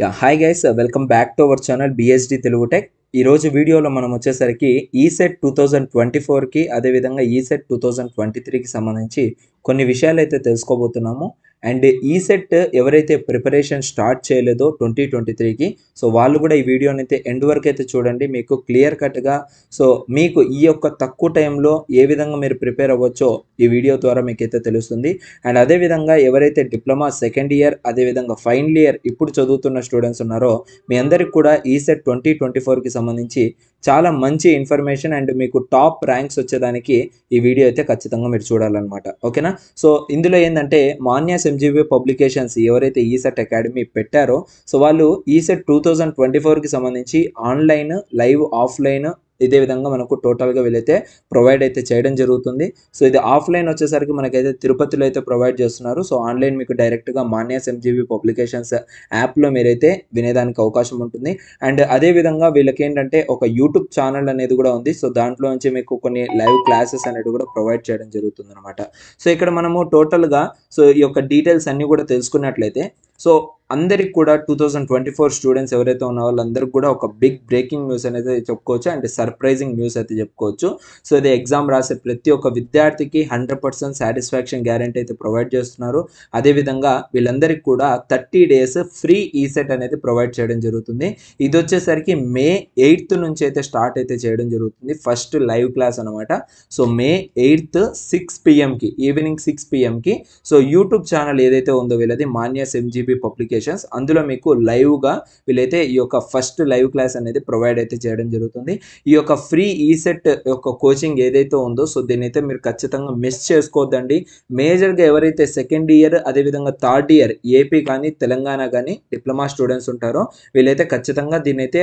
yeah hi guys welcome back to our channel BSD Telugu tech ఈరోజు వీడియోలో మనం వచ్చేసరికి ఈసెట్ టూ థౌజండ్ ట్వంటీ ఫోర్కి అదేవిధంగా ఈసెట్ టూ థౌజండ్ ట్వంటీ త్రీకి సంబంధించి కొన్ని విషయాలు అయితే తెలుసుకోబోతున్నాము అండ్ ఈ సెట్ ఎవరైతే ప్రిపరేషన్ స్టార్ట్ చేయలేదో ట్వంటీ ట్వంటీ త్రీకి సో వాళ్ళు కూడా ఈ వీడియోని అయితే ఎండ్ వరకు అయితే చూడండి మీకు క్లియర్ కట్గా సో మీకు ఈ యొక్క తక్కువ టైంలో ఏ విధంగా మీరు ప్రిపేర్ అవ్వచ్చో ఈ వీడియో ద్వారా మీకైతే తెలుస్తుంది అండ్ అదేవిధంగా ఎవరైతే డిప్లొమా సెకండ్ ఇయర్ అదేవిధంగా ఫైనల్ ఇయర్ ఇప్పుడు చదువుతున్న స్టూడెంట్స్ ఉన్నారో మీ అందరికి కూడా ఈ సెట్ ట్వంటీ ట్వంటీ ఫోర్కి సంబంధించి చాలా మంచి ఇన్ఫర్మేషన్ అండ్ మీకు టాప్ ర్యాంక్స్ వచ్చేదానికి ఈ వీడియో అయితే ఖచ్చితంగా మీరు చూడాలన్నమాట ఓకేనా సో ఇందులో ఏంటంటే మాన్యాస్ చిరంజీవి పబ్లికేషన్స్ ఎవరైతే ఈసెట్ అకాడమీ పెట్టారో సో వాళ్ళు ఈసెట్ టూ థౌజండ్ ట్వంటీ ఫోర్కి సంబంధించి ఆన్లైన్ లైవ్ ఆఫ్లైన్ ఇదే విధంగా మనకు టోటల్గా వీళ్ళైతే ప్రొవైడ్ అయితే చేయడం జరుగుతుంది సో ఇది ఆఫ్లైన్ వచ్చేసరికి మనకైతే తిరుపతిలో అయితే ప్రొవైడ్ చేస్తున్నారు సో ఆన్లైన్ మీకు డైరెక్ట్గా మాన్యాస్ ఎంజీబీ పబ్లికేషన్స్ యాప్లో మీరైతే వినేదానికి అవకాశం ఉంటుంది అండ్ అదేవిధంగా వీళ్ళకి ఏంటంటే ఒక యూట్యూబ్ ఛానల్ అనేది కూడా ఉంది సో దాంట్లో నుంచి మీకు కొన్ని లైవ్ క్లాసెస్ అనేది కూడా ప్రొవైడ్ చేయడం జరుగుతుంది అనమాట సో ఇక్కడ మనము టోటల్గా సో ఈ యొక్క డీటెయిల్స్ అన్నీ కూడా తెలుసుకున్నట్లయితే సో అందరికి కూడా two thousand twenty four students ఎవరైతే ఉన్న వాళ్ళందరికీ కూడా ఒక బిగ్ బ్రేకింగ్ న్యూస్ అనేది చెప్పుకోవచ్చు అండ్ సర్ప్రైజింగ్ న్యూస్ అయితే చెప్పుకోవచ్చు సో ఇది ఎగ్జామ్ రాసే ప్రతి ఒక్క విద్యార్థికి హండ్రెడ్ పర్సెంట్ సాటిస్ఫాక్షన్ గ్యారంటీ అయితే ప్రొవైడ్ చేస్తున్నారు అదేవిధంగా వీళ్ళందరికీ కూడా థర్టీ డేస్ ఫ్రీ ఈసెట్ అనేది ప్రొవైడ్ చేయడం జరుగుతుంది ఇది వచ్చేసరికి మే ఎయిత్ నుంచి అయితే స్టార్ట్ అయితే చేయడం జరుగుతుంది ఫస్ట్ లైవ్ క్లాస్ అనమాట సో మే ఎయిత్ సిక్స్ పిఎంకి ఈవినింగ్ సిక్స్ పిఎంకి సో యూట్యూబ్ ఛానల్ ఏదైతే ఉందో వీళ్ళది మాన్యాస్ ఎంజీబీ పబ్లికేషన్ నోటిఫికేషన్స్ అందులో మీకు లైవ్గా వీళ్ళైతే ఈ యొక్క ఫస్ట్ లైవ్ క్లాస్ అనేది ప్రొవైడ్ అయితే చేయడం జరుగుతుంది ఈ యొక్క ఫ్రీ ఈసెట్ యొక్క కోచింగ్ ఏదైతే ఉందో సో అయితే మీరు ఖచ్చితంగా మిస్ చేసుకోవద్దండి మేజర్గా ఎవరైతే సెకండ్ ఇయర్ అదేవిధంగా థర్డ్ ఇయర్ ఏపీ కానీ తెలంగాణ కానీ డిప్లొమా స్టూడెంట్స్ ఉంటారో వీళ్ళైతే ఖచ్చితంగా అయితే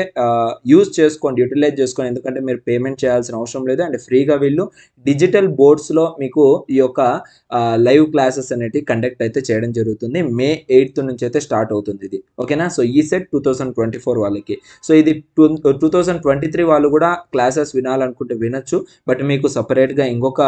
యూజ్ చేసుకోండి యూటిలైజ్ చేసుకోండి ఎందుకంటే మీరు పేమెంట్ చేయాల్సిన అవసరం లేదు అండ్ ఫ్రీగా వీళ్ళు డిజిటల్ బోర్డ్స్లో మీకు ఈ యొక్క లైవ్ క్లాసెస్ అనేటివి కండక్ట్ అయితే చేయడం జరుగుతుంది మే ఎయిత్ నుంచి అయితే స్టార్ట్ స్టార్ట్ అవుతుంది ఇది ఓకేనా so ECET two thousand twenty four వాళ్ళకి సో ఇది two two thousand twenty three వాళ్ళు కూడా క్లాసెస్ వినాలనుకుంటే వినొచ్చు బట్ మీకు సపరేట్గా ఇంకొక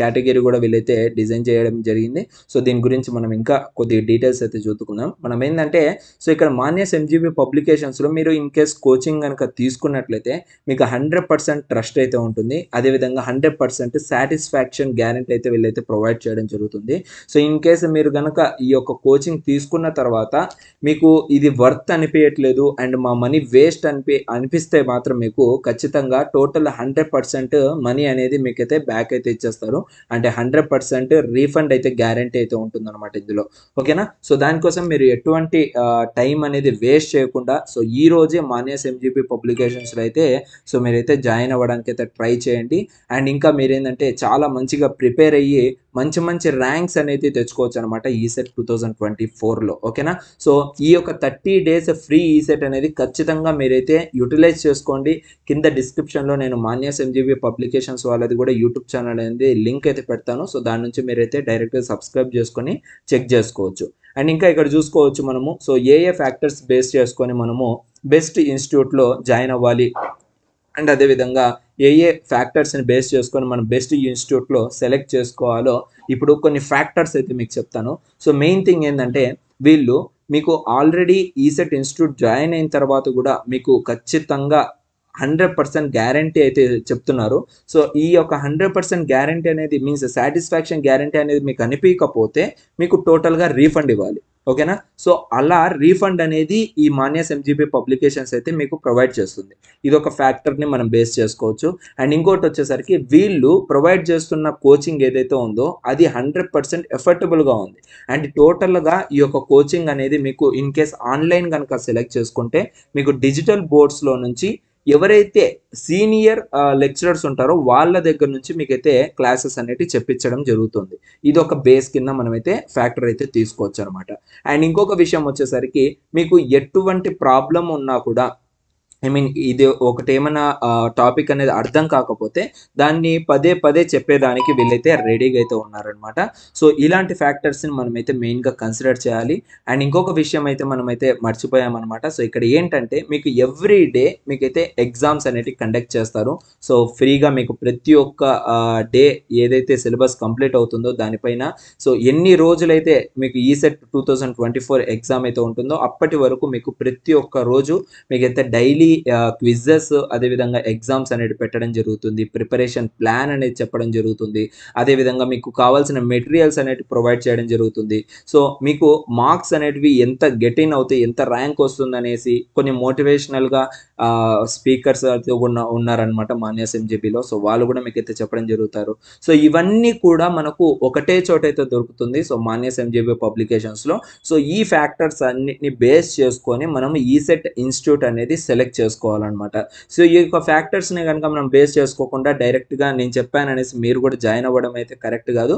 కేటగిరీ కూడా వీళ్ళైతే డిజైన్ చేయడం జరిగింది సో దీని గురించి మనం ఇంకా కొద్దిగా డీటెయిల్స్ అయితే చూసుకుందాం మనం ఏంటంటే సో ఇక్కడ మాన్యస్ ఎంజీబీ పబ్లికేషన్స్లో మీరు ఇన్ కేస్ కోచింగ్ కనుక తీసుకున్నట్లయితే మీకు హండ్రెడ్ పర్సెంట్ ట్రస్ట్ అయితే ఉంటుంది అదేవిధంగా హండ్రెడ్ పర్సెంట్ సాటిస్ఫాక్షన్ గ్యారంటీ అయితే వీళ్ళైతే ప్రొవైడ్ చేయడం జరుగుతుంది సో ఇన్ కేస్ మీరు కనుక ఈ యొక్క కోచింగ్ తీసుకున్న తర్వాత మీకు ఇది వర్త్ అనిపించట్లేదు అండ్ మా మనీ వేస్ట్ అనిపి అనిపిస్తే మాత్రం మీకు ఖచ్చితంగా టోటల్ హండ్రెడ్ పర్సెంట్ మనీ అనేది మీకైతే బ్యాక్ అయితే ఇచ్చేస్తారు అంటే హండ్రెడ్ పర్సెంట్ రీఫండ్ అయితే గ్యారంటీ అయితే ఉంటుందన్నమాట ఇందులో ఓకేనా సో దానికోసం మీరు ఎటువంటి టైం అనేది వేస్ట్ చేయకుండా సో ఈ రోజే మాన్యస్ ఎంజీపీ పబ్లికేషన్స్లో అయితే సో మీరైతే జాయిన్ అవ్వడానికి అయితే ట్రై చేయండి అండ్ ఇంకా మీరేంటంటే చాలా మంచిగా ప్రిపేర్ అయ్యి మంచి మంచి ర్యాంక్స్ అనేది తెచ్చుకోవచ్చు అనమాట ఈసెట్ టూ థౌజండ్ ట్వంటీ ఫోర్లో ఓకేనా సో ఈ యొక్క థర్టీ డేస్ ఫ్రీ ఈసెట్ అనేది ఖచ్చితంగా మీరైతే యూటిలైజ్ చేసుకోండి కింద డిస్క్రిప్షన్లో నేను మాన్యాస్ ఎంజీబీ పబ్లికేషన్స్ వాళ్ళది కూడా యూట్యూబ్ ఛానల్ అనేది లింక్ అయితే పెడతాను సో దాని నుంచి మీరైతే డైరెక్ట్గా సబ్స్క్రైబ్ చేసుకొని చెక్ చేసుకోవచ్చు అండ్ ఇంకా ఇక్కడ చూసుకోవచ్చు మనము సో ఏ ఏ ఫ్యాక్టర్స్ బేస్ చేసుకొని మనము బెస్ట్ ఇన్స్టిట్యూట్లో జాయిన్ అవ్వాలి అండ్ అదేవిధంగా ఏ ఏ ఫ్యాక్టర్స్ని బేస్ చేసుకొని మనం బెస్ట్ ఇన్స్టిట్యూట్లో సెలెక్ట్ చేసుకోవాలో ఇప్పుడు కొన్ని ఫ్యాక్టర్స్ అయితే మీకు చెప్తాను సో మెయిన్ థింగ్ ఏంటంటే వీళ్ళు మీకు ఆల్రెడీ ఈసెట్ ఇన్స్టిట్యూట్ జాయిన్ అయిన తర్వాత కూడా మీకు ఖచ్చితంగా హండ్రెడ్ పర్సెంట్ గ్యారంటీ అయితే చెప్తున్నారు సో ఈ యొక్క హండ్రెడ్ పర్సెంట్ గ్యారంటీ అనేది మీన్స్ సాటిస్ఫాక్షన్ గ్యారంటీ అనేది మీకు అనిపించకపోతే మీకు టోటల్గా రీఫండ్ ఇవ్వాలి ఓకేనా సో అలా రీఫండ్ అనేది ఈ మాన్యాస్ ఎంజీబీ పబ్లికేషన్స్ అయితే మీకు ప్రొవైడ్ చేస్తుంది ఇది ఒక ఫ్యాక్టర్ని మనం బేస్ చేసుకోవచ్చు అండ్ ఇంకోటి వచ్చేసరికి వీళ్ళు ప్రొవైడ్ చేస్తున్న కోచింగ్ ఏదైతే ఉందో అది హండ్రెడ్ పర్సెంట్ ఎఫర్టబుల్గా ఉంది అండ్ టోటల్గా ఈ యొక్క కోచింగ్ అనేది మీకు ఇన్ కేస్ ఆన్లైన్ కనుక సెలెక్ట్ చేసుకుంటే మీకు డిజిటల్ బోర్డ్స్లో నుంచి ఎవరైతే సీనియర్ లెక్చరర్స్ ఉంటారో వాళ్ళ దగ్గర నుంచి మీకైతే క్లాసెస్ అనేవి చెప్పించడం జరుగుతుంది ఇది ఒక బేస్ కింద మనమైతే ఫ్యాక్టర్ అయితే తీసుకోవచ్చు అనమాట అండ్ ఇంకొక విషయం వచ్చేసరికి మీకు ఎటువంటి ప్రాబ్లం ఉన్నా కూడా ఐ మీన్ ఇది ఒకటి ఏమైనా టాపిక్ అనేది అర్థం కాకపోతే దాన్ని పదే పదే చెప్పేదానికి వీళ్ళైతే రెడీగా అయితే ఉన్నారనమాట సో ఇలాంటి ఫ్యాక్టర్స్ని మనమైతే మెయిన్గా కన్సిడర్ చేయాలి అండ్ ఇంకొక విషయం అయితే మనమైతే మర్చిపోయామన్నమాట సో ఇక్కడ ఏంటంటే మీకు ఎవ్రీ డే మీకైతే ఎగ్జామ్స్ అనేటివి కండక్ట్ చేస్తారు సో ఫ్రీగా మీకు ప్రతి ఒక్క డే ఏదైతే సిలబస్ కంప్లీట్ అవుతుందో దానిపైన సో ఎన్ని రోజులైతే మీకు ECET two thousand twenty four exam అయితే ఉంటుందో అప్పటి వరకు మీకు ప్రతి ఒక్క రోజు మీకైతే డైలీ మంత్లీ క్విజెస్ అదేవిధంగా ఎగ్జామ్స్ అనేది పెట్టడం జరుగుతుంది ప్రిపరేషన్ ప్లాన్ అనేది చెప్పడం జరుగుతుంది అదేవిధంగా మీకు కావాల్సిన మెటీరియల్స్ అనేవి ప్రొవైడ్ చేయడం జరుగుతుంది సో మీకు మార్క్స్ అనేటివి ఎంత గెట్ ఇన్ అవుతాయి ఎంత ర్యాంక్ వస్తుందనేసి కొన్ని మోటివేషనల్గా స్పీకర్స్ కూడా ఉన్నారనమాట మాన్యాస్ ఎంజీపీలో సో వాళ్ళు కూడా మీకు అయితే చెప్పడం జరుగుతారు సో ఇవన్నీ కూడా మనకు ఒకటే చోట అయితే దొరుకుతుంది సో మాన్యాస్ ఎంజీపీ పబ్లికేషన్స్లో సో ఈ ఫ్యాక్టర్స్ అన్నిటిని బేస్ చేసుకొని మనం ఈసెట్ ఇన్స్టిట్యూట్ అనేది సెలెక్ట్ చేసుకోవాలన్నమాట సో ఈ యొక్క ఫ్యాక్టర్స్ని కనుక మనం బేస్ చేసుకోకుండా డైరెక్ట్గా నేను చెప్పాను అనేసి మీరు కూడా జాయిన్ అవ్వడం అయితే కరెక్ట్ కాదు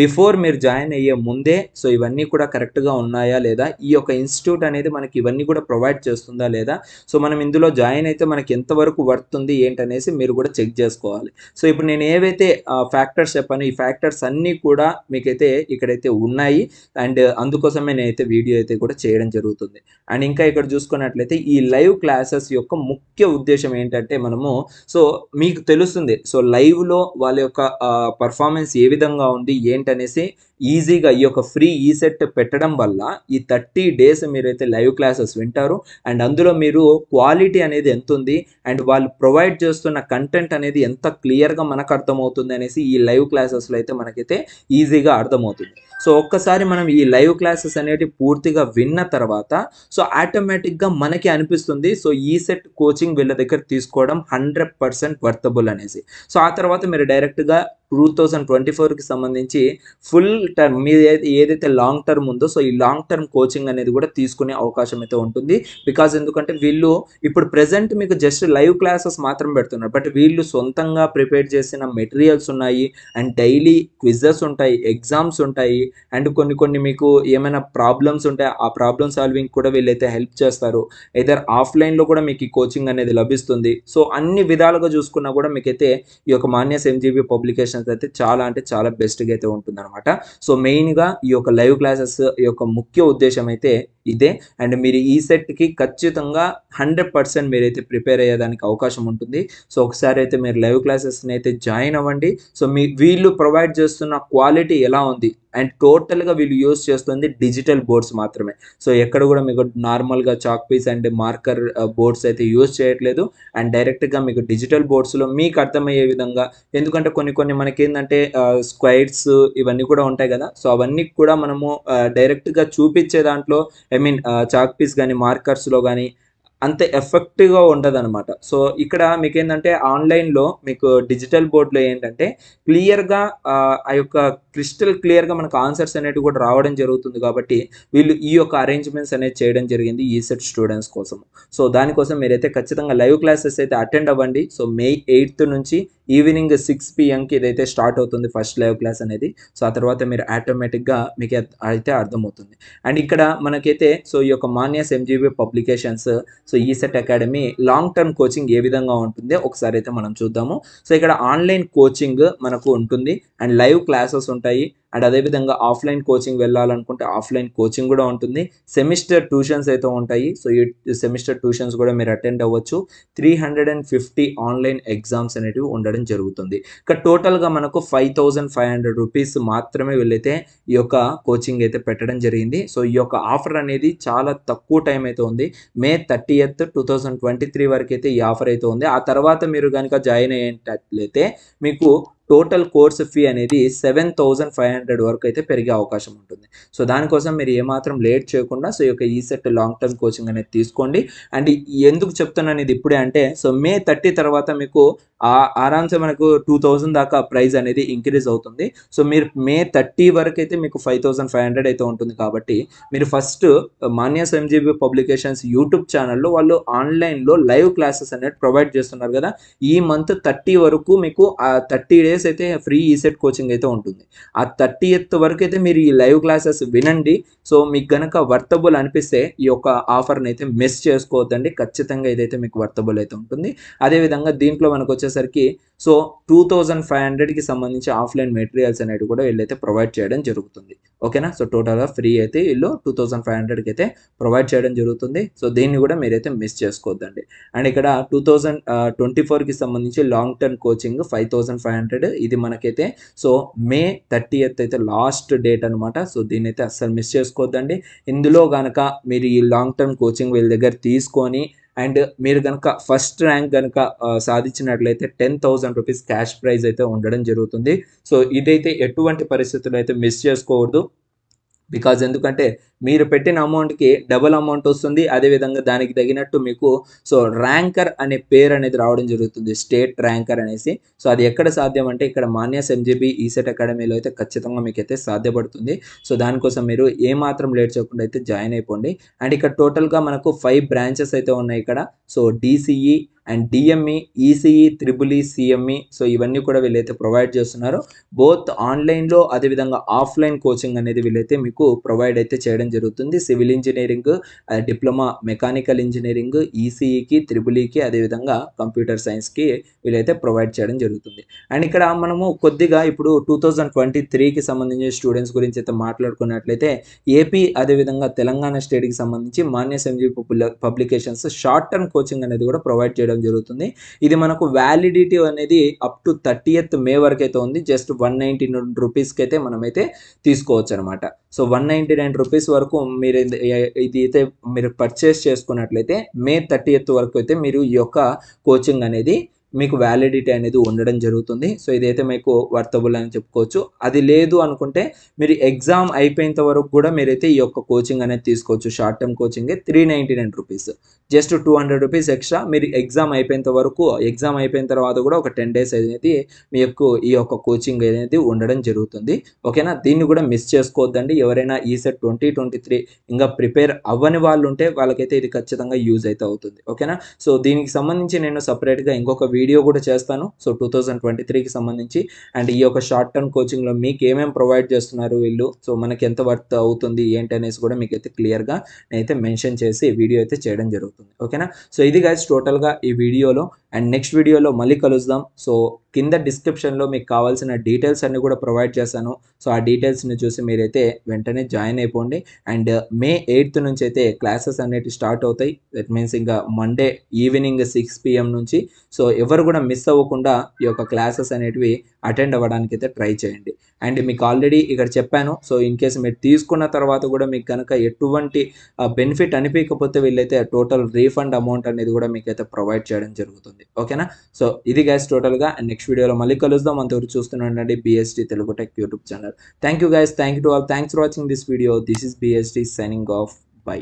బిఫోర్ మీరు జాయిన్ అయ్యే ముందే సో ఇవన్నీ కూడా కరెక్ట్గా ఉన్నాయా లేదా ఈ యొక్క ఇన్స్టిట్యూట్ అనేది మనకి ఇవన్నీ కూడా ప్రొవైడ్ చేస్తుందా లేదా సో మనం ఇందులో జాయిన్ అయితే మనకి ఎంతవరకు వర్తుంది ఏంటనేసి మీరు కూడా చెక్ చేసుకోవాలి సో ఇప్పుడు నేను ఏవైతే ఫ్యాక్టర్స్ చెప్పాను ఈ ఫ్యాక్టర్స్ అన్నీ కూడా మీకైతే ఇక్కడైతే ఉన్నాయి అండ్ అందుకోసమే నేనైతే వీడియో అయితే కూడా చేయడం జరుగుతుంది అండ్ ఇంకా ఇక్కడ చూసుకున్నట్లయితే ఈ లైవ్ క్లాసెస్ యొక్క ముఖ్య ఉద్దేశం ఏంటంటే మనము సో మీకు తెలుస్తుంది సో లైవ్లో వాళ్ళ యొక్క పర్ఫార్మెన్స్ ఏ విధంగా ఉంది ఏంటి करने से ఈజీగా ఈ యొక్క ఫ్రీ ఈ సెట్ పెట్టడం వల్ల ఈ థర్టీ డేస్ మీరైతే లైవ్ క్లాసెస్ వింటారు అండ్ అందులో మీరు క్వాలిటీ అనేది ఎంత ఉంది అండ్ వాళ్ళు ప్రొవైడ్ చేస్తున్న కంటెంట్ అనేది ఎంత క్లియర్గా మనకు అర్థమవుతుంది అనేసి ఈ లైవ్ క్లాసెస్లో అయితే మనకైతే ఈజీగా అర్థమవుతుంది సో ఒక్కసారి మనం ఈ లైవ్ క్లాసెస్ అనేవి పూర్తిగా విన్న తర్వాత సో ఆటోమేటిక్గా మనకి అనిపిస్తుంది సో ఈ సెట్ కోచింగ్ వీళ్ళ దగ్గర తీసుకోవడం హండ్రెడ్ పర్సెంట్ వర్తబుల్ అనేసి సో ఆ తర్వాత మీరు డైరెక్ట్గా టూ థౌజండ్ ట్వంటీ ఫోర్కి సంబంధించి ఫుల్ టర్మ్ మీది ఏదైతే లాంగ్ టర్మ్ ఉందో సో ఈ లాంగ్ టర్మ్ కోచింగ్ అనేది కూడా తీసుకునే అవకాశం అయితే ఉంటుంది బికాజ్ ఎందుకంటే వీళ్ళు ఇప్పుడు ప్రజెంట్ మీకు జస్ట్ లైవ్ క్లాసెస్ మాత్రం పెడుతున్నారు బట్ వీళ్ళు సొంతంగా ప్రిపేర్ చేసిన మెటీరియల్స్ ఉన్నాయి అండ్ డైలీ క్విజెస్ ఉంటాయి ఎగ్జామ్స్ ఉంటాయి అండ్ కొన్ని కొన్ని మీకు ఏమైనా ప్రాబ్లమ్స్ ఉంటాయి ఆ ప్రాబ్లమ్ సాల్వింగ్ కూడా వీళ్ళైతే హెల్ప్ చేస్తారు ఇదర్ ఆఫ్లైన్లో కూడా మీకు ఈ కోచింగ్ అనేది లభిస్తుంది సో అన్ని విధాలుగా చూసుకున్నా కూడా మీకైతే ఈ యొక్క మాన్యస్ ఎంజీబీ పబ్లికేషన్స్ అయితే చాలా అంటే చాలా బెస్ట్గా అయితే ఉంటుందన్నమాట సో మెయిన్గా ఈ యొక్క లైవ్ క్లాసెస్ యొక్క ముఖ్య ఉద్దేశం అయితే ఇదే అండ్ మీరు ఈ సెట్కి ఖచ్చితంగా హండ్రెడ్ పర్సెంట్ మీరైతే ప్రిపేర్ అయ్యేదానికి అవకాశం ఉంటుంది సో ఒకసారి అయితే మీరు లైవ్ క్లాసెస్ని అయితే జాయిన్ అవ్వండి సో మీ వీళ్ళు ప్రొవైడ్ చేస్తున్న క్వాలిటీ ఎలా ఉంది అండ్ టోటల్గా వీళ్ళు యూజ్ చేస్తుంది డిజిటల్ బోర్డ్స్ మాత్రమే సో ఎక్కడ కూడా మీకు నార్మల్గా chalk piece and marker boards అయితే యూజ్ చేయట్లేదు అండ్ డైరెక్ట్గా మీకు డిజిటల్ బోర్డ్స్లో మీకు అర్థమయ్యే విధంగా ఎందుకంటే కొన్ని కొన్ని మనకి ఏంటంటే స్క్వైర్స్ ఇవన్నీ కూడా ఉంటాయి కదా సో అవన్నీ కూడా మనము డైరెక్ట్గా చూపించే దాంట్లో ఐ మీన్ చాక్ పీస్ కానీ మార్కర్స్లో కానీ అంత ఎఫెక్టివ్గా ఉండదనమాట అనమాట సో ఇక్కడ మీకు ఏంటంటే ఆన్లైన్లో మీకు డిజిటల్ బోర్డులో ఏంటంటే క్లియర్గా ఆ యొక్క క్రిస్టల్ క్లియర్గా మనకు ఆన్సర్స్ అనేవి కూడా రావడం జరుగుతుంది కాబట్టి వీళ్ళు ఈ యొక్క అరేంజ్మెంట్స్ అనేది చేయడం జరిగింది ఈ సెట్ స్టూడెంట్స్ కోసం సో దానికోసం మీరైతే ఖచ్చితంగా లైవ్ క్లాసెస్ అయితే అటెండ్ అవ్వండి సో మే ఎయిత్ నుంచి ఈవినింగ్ సిక్స్ పిఎంకి ఇదైతే స్టార్ట్ అవుతుంది ఫస్ట్ లైవ్ క్లాస్ అనేది సో ఆ తర్వాత మీరు ఆటోమేటిక్గా మీకు అయితే అర్థమవుతుంది అండ్ ఇక్కడ మనకైతే సో ఈ యొక్క Manyas MGB publications so ECET academy long term coaching ఏ విధంగా ఉంటుంది ఒకసారి అయితే మనం చూద్దాము సో ఇక్కడ ఆన్లైన్ కోచింగ్ మనకు ఉంటుంది అండ్ లైవ్ క్లాసెస్ ఉంటాయి అండ్ అదేవిధంగా ఆఫ్లైన్ కోచింగ్ వెళ్ళాలనుకుంటే ఆఫ్లైన్ కోచింగ్ కూడా ఉంటుంది సెమిస్టర్ ట్యూషన్స్ అయితే ఉంటాయి సో ఈ సెమిస్టర్ ట్యూషన్స్ కూడా మీరు అటెండ్ అవ్వచ్చు three hundred and fifty online exams అనేటివి ఉండడం జరుగుతుంది ఇక టోటల్గా మనకు five thousand five hundred rupees మాత్రమే వెళ్ళితే ఈ యొక్క కోచింగ్ అయితే పెట్టడం జరిగింది సో ఈ యొక్క ఆఫర్ అనేది చాలా తక్కువ టైం అయితే ఉంది May thirty eighth two thousand twenty three వరకు అయితే ఈ ఆఫర్ అయితే ఉంది ఆ తర్వాత మీరు కనుక జాయిన్ అయ్యేటట్లయితే మీకు టోటల్ కోర్స్ ఫీ అనేది సెవెన్ థౌజండ్ ఫైవ్ హండ్రెడ్ వరకు అయితే పెరిగే అవకాశం ఉంటుంది సో దానికోసం మీరు ఏమాత్రం లేట్ చేయకుండా సో ఈ యొక్క ఈసెట్ లాంగ్ టర్మ్ కోచింగ్ అనేది తీసుకోండి అండ్ ఎందుకు చెప్తున్నాను ఇది ఇప్పుడే అంటే సో మే థర్టీ తర్వాత మీకు ఆరామ్సే మనకు టూ థౌజండ్ దాకా ప్రైస్ అనేది ఇంక్రీజ్ అవుతుంది సో మీరు మే థర్టీ వరకు అయితే మీకు ఫైవ్ థౌసండ్ ఫైవ్ హండ్రెడ్ అయితే ఉంటుంది కాబట్టి మీరు first Manyas MGB publications YouTube ఛానల్లో వాళ్ళు ఆన్లైన్లో లైవ్ క్లాసెస్ అనేది ప్రొవైడ్ చేస్తున్నారు కదా ఈ మంత్ థర్టీ వరకు మీకు ఆ థర్టీ డేస్ అయితే ఫ్రీ ఈసెట్ కోచింగ్ అయితే ఉంటుంది ఆ థర్టీ ఎత్ వరకు అయితే మీరు ఈ లైవ్ క్లాసెస్ వినండి సో మీకు కనుక వర్తబుల్ అనిపిస్తే ఈ యొక్క ఆఫర్ని అయితే మిస్ చేసుకోవద్దండి ఖచ్చితంగా ఇదైతే మీకు వర్తబుల్ అయితే ఉంటుంది అదేవిధంగా దీంట్లో మనకు వచ్చేసి వచ్చేసరికి సో టూ థౌజండ్ ఫైవ్ హండ్రెడ్కి సంబంధించి ఆఫ్లైన్ మెటీరియల్స్ అనేవి కూడా వీళ్ళైతే ప్రొవైడ్ చేయడం జరుగుతుంది ఓకేనా సో టోటల్గా ఫ్రీ అయితే వీళ్ళు టూ థౌజండ్ ఫైవ్ హండ్రెడ్కి అయితే ప్రొవైడ్ చేయడం జరుగుతుంది సో దీన్ని కూడా మీరైతే మిస్ చేసుకోవద్దండి అండ్ ఇక్కడ టూ థౌజండ్ ట్వంటీ ఫోర్కి సంబంధించి long term coaching five thousand five hundred ఇది మనకైతే సో మే థర్టీ ఎయిత్ అయితే లాస్ట్ డేట్ అనమాట సో దీని అయితే అస్సలు మిస్ చేసుకోవద్దండి ఇందులో కనుక మీరు ఈ లాంగ్ టర్మ్ కోచింగ్ వీళ్ళ దగ్గర తీసుకొని అండ్ మీరు కనుక ఫస్ట్ ర్యాంక్ కనుక సాధించినట్లయితే ten thousand rupees cash prize అయితే ఉండడం జరుగుతుంది సో ఇదైతే ఎటువంటి పరిస్థితులు అయితే మిస్ చేసుకోవద్దు బికాజ్ ఎందుకంటే మీరు పెట్టిన అమౌంట్కి డబుల్ అమౌంట్ వస్తుంది అదేవిధంగా దానికి తగినట్టు మీకు సో ర్యాంకర్ అనే పేరు అనేది రావడం జరుగుతుంది స్టేట్ ర్యాంకర్ అనేసి సో అది ఎక్కడ సాధ్యం అంటే ఇక్కడ మాన్యాస్ ఎంజీబీ ఈసెట్ అకాడమీలో అయితే ఖచ్చితంగా మీకు అయితే సాధ్యపడుతుంది సో దానికోసం మీరు ఏమాత్రం లేట్ చేయకుండా అయితే జాయిన్ అయిపోండి అండ్ ఇక్కడ టోటల్గా మనకు ఫైవ్ బ్రాంచెస్ అయితే ఉన్నాయి ఇక్కడ so DCE and DME ECE triple E CME so ఇవన్నీ కూడా వీళ్ళైతే ప్రొవైడ్ చేస్తున్నారు బోత్ ఆన్లైన్లో అదేవిధంగా ఆఫ్లైన్ కోచింగ్ అనేది వీళ్ళైతే మీకు మీకు ప్రొవైడ్ అయితే చేయడం జరుగుతుంది civil engineering diploma mechanical engineering ఈసీఈకి e e త్రిబుల్ ఈకి e అదేవిధంగా కంప్యూటర్ సైన్స్కి వీళ్ళైతే ప్రొవైడ్ చేయడం జరుగుతుంది అండ్ ఇక్కడ మనము కొద్దిగా ఇప్పుడు టూ థౌజండ్ ట్వంటీ త్రీకి సంబంధించిన స్టూడెంట్స్ గురించి అయితే మాట్లాడుకున్నట్లయితే ఏపీ అదేవిధంగా తెలంగాణ స్టేట్కి సంబంధించి Manya Sanjeev publications short term coaching అనేది కూడా ప్రొవైడ్ చేయడం జరుగుతుంది ఇది మనకు వ్యాలిడిటీ అనేది అప్ టు ఎత్ మే వరకు అయితే ఉంది జస్ట్ వన్ నైంటీ రూపీస్కి అయితే మనమైతే తీసుకోవచ్చు అనమాట so one ninety nine rupees వరకు మీరు ఇది అయితే మీరు పర్చేస్ చేసుకున్నట్లయితే మే థర్టీ ఎయిత్ వరకు అయితే మీరు ఈ యొక్క కోచింగ్ అనేది మీకు వ్యాలిడిటీ అనేది ఉండడం జరుగుతుంది సో ఇదైతే మీకు వర్తబుల్ అని చెప్పుకోవచ్చు అది లేదు అనుకుంటే మీరు ఎగ్జామ్ అయిపోయినంత వరకు కూడా మీరైతే ఈ యొక్క కోచింగ్ అనేది తీసుకోవచ్చు షార్ట్ టర్మ్ కోచింగే three ninety nine rupees just two hundred rupees extra మీరు ఎగ్జామ్ అయిపోయేంత వరకు ఎగ్జామ్ అయిపోయిన తర్వాత కూడా ఒక టెన్ డేస్ అనేది మీకు ఈ యొక్క కోచింగ్ అనేది ఉండడం జరుగుతుంది ఓకేనా దీన్ని కూడా మిస్ చేసుకోవద్దండి ఎవరైనా ఈ సెట్ ట్వంటీ ట్వంటీ త్రీ ఇంకా ప్రిపేర్ అవ్వని వాళ్ళు ఉంటే వాళ్ళకైతే ఇది ఖచ్చితంగా యూజ్ అయితే అవుతుంది ఓకేనా సో దీనికి సంబంధించి నేను సపరేట్గా ఇంకొక వీడియో కూడా చేస్తాను సో టూ థౌజండ్ ట్వంటీ త్రీకి సంబంధించి అండ్ ఈ యొక్క షార్ట్ టర్మ్ కోచింగ్లో మీకు ఏమేమి ప్రొవైడ్ చేస్తున్నారు వీళ్ళు సో మనకి ఎంత వర్త్ అవుతుంది ఏంటి అనేసి కూడా మీకు అయితే క్లియర్గా నేనైతే మెన్షన్ చేసి వీడియో అయితే చేయడం జరుగుతుంది అవుతుంది ఓకేనా సో ఇది గైస్ టోటల్గా ఈ వీడియోలో అండ్ నెక్స్ట్ వీడియోలో మళ్ళీ కలుద్దాం సో కింద డిస్క్రిప్షన్లో మీకు కావాల్సిన డీటెయిల్స్ అన్ని కూడా ప్రొవైడ్ చేశాను సో ఆ డీటెయిల్స్ని చూసి మీరైతే వెంటనే జాయిన్ అయిపోండి అండ్ మే ఎయిత్ నుంచి అయితే క్లాసెస్ అనేటివి స్టార్ట్ అవుతాయి దట్ మీన్స్ ఇంకా మండే ఈవినింగ్ సిక్స్ పిఎం నుంచి సో ఎవరు కూడా మిస్ అవ్వకుండా ఈ యొక్క క్లాసెస్ అనేటివి అటెండ్ అవ్వడానికి అయితే ట్రై చేయండి అండ్ మీకు ఆల్రెడీ ఇక్కడ చెప్పాను సో ఇన్ కేసు మీరు తీసుకున్న తర్వాత కూడా మీకు కనుక ఎటువంటి బెనిఫిట్ అనిపించకపోతే వీళ్ళైతే టోటల్ రీఫండ్ అమౌంట్ అనేది కూడా మీకైతే ప్రొవైడ్ చేయడం జరుగుతుంది ఓకేనా సో ఇది గైస్ టోటల్గా అండ్ నెక్స్ట్ వీడియోలో మళ్ళీ కలుస్తాం అంతవరకు చూస్తున్నాండి BST Telugu tech YouTube channel thank you guys thank you to all thanks for watching this video this is BST signing off by